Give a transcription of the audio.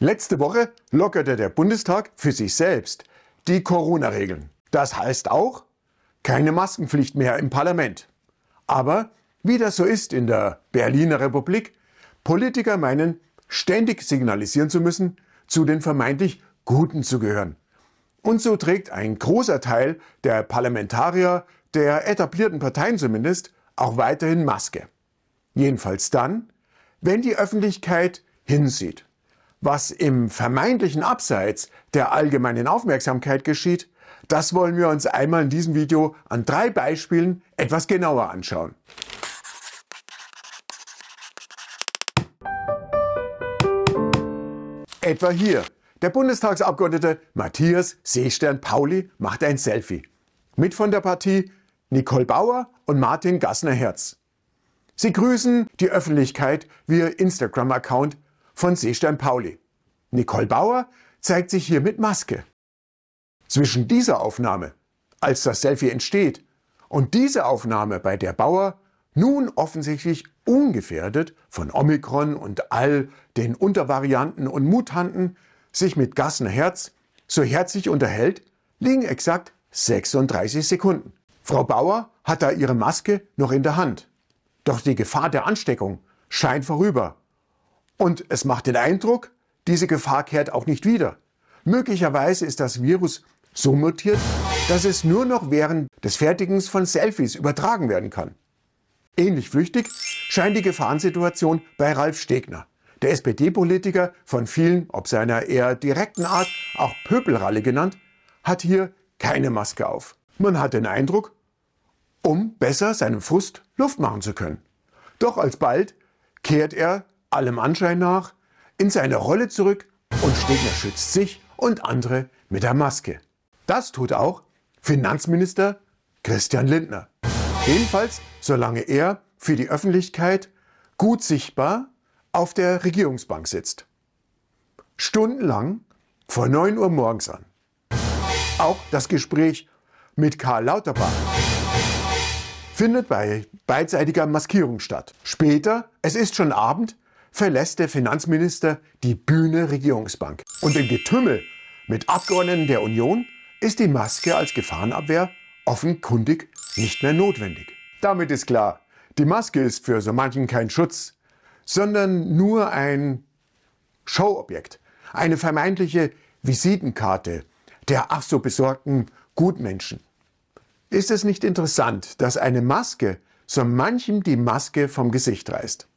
Letzte Woche lockerte der Bundestag für sich selbst die Corona-Regeln. Das heißt auch, keine Maskenpflicht mehr im Parlament. Aber wie das so ist in der Berliner Republik, Politiker meinen, ständig signalisieren zu müssen, zu den vermeintlich Guten zu gehören. Und so trägt ein großer Teil der Parlamentarier, der etablierten Parteien zumindest, auch weiterhin Maske. Jedenfalls dann, wenn die Öffentlichkeit hinsieht. Was im vermeintlichen Abseits der allgemeinen Aufmerksamkeit geschieht, das wollen wir uns einmal in diesem Video an drei Beispielen etwas genauer anschauen. Etwa hier. Der Bundestagsabgeordnete Matthias Seestern Pauli macht ein Selfie. Mit von der Partie Nicole Bauer und Martin Gassner-Herz. Sie grüßen die Öffentlichkeit via Instagram-Account von Seestern Pauli. Nicole Bauer zeigt sich hier mit Maske. Zwischen dieser Aufnahme, als das Selfie entsteht, und dieser Aufnahme, bei der Bauer nun offensichtlich ungefährdet von Omikron und all den Untervarianten und Mutanten sich mit Gassen Herz so herzlich unterhält, liegen exakt 36 Sekunden. Frau Bauer hat da ihre Maske noch in der Hand. Doch die Gefahr der Ansteckung scheint vorüber. Und es macht den Eindruck, diese Gefahr kehrt auch nicht wieder. Möglicherweise ist das Virus so mutiert, dass es nur noch während des Fertigens von Selfies übertragen werden kann. Ähnlich flüchtig scheint die Gefahrensituation bei Ralf Stegner. Der SPD-Politiker, von vielen, ob seiner eher direkten Art, auch Pöbelralle genannt, hat hier keine Maske auf. Man hat den Eindruck, um besser seinem Frust Luft machen zu können. Doch alsbald kehrt er allem Anschein nach, in seine Rolle zurück und Stegner schützt sich und andere mit der Maske. Das tut auch Finanzminister Christian Lindner. Jedenfalls, solange er für die Öffentlichkeit gut sichtbar auf der Regierungsbank sitzt. Stundenlang vor 9 Uhr morgens an. Auch das Gespräch mit Karl Lauterbach findet bei beidseitiger Maskierung statt. Später, es ist schon Abend, verlässt der Finanzminister die Bühne Regierungsbank. Und im Getümmel mit Abgeordneten der Union ist die Maske als Gefahrenabwehr offenkundig nicht mehr notwendig. Damit ist klar, die Maske ist für so manchen kein Schutz, sondern nur ein Showobjekt, eine vermeintliche Visitenkarte der ach so besorgten Gutmenschen. Ist es nicht interessant, dass eine Maske so manchem die Maske vom Gesicht reißt?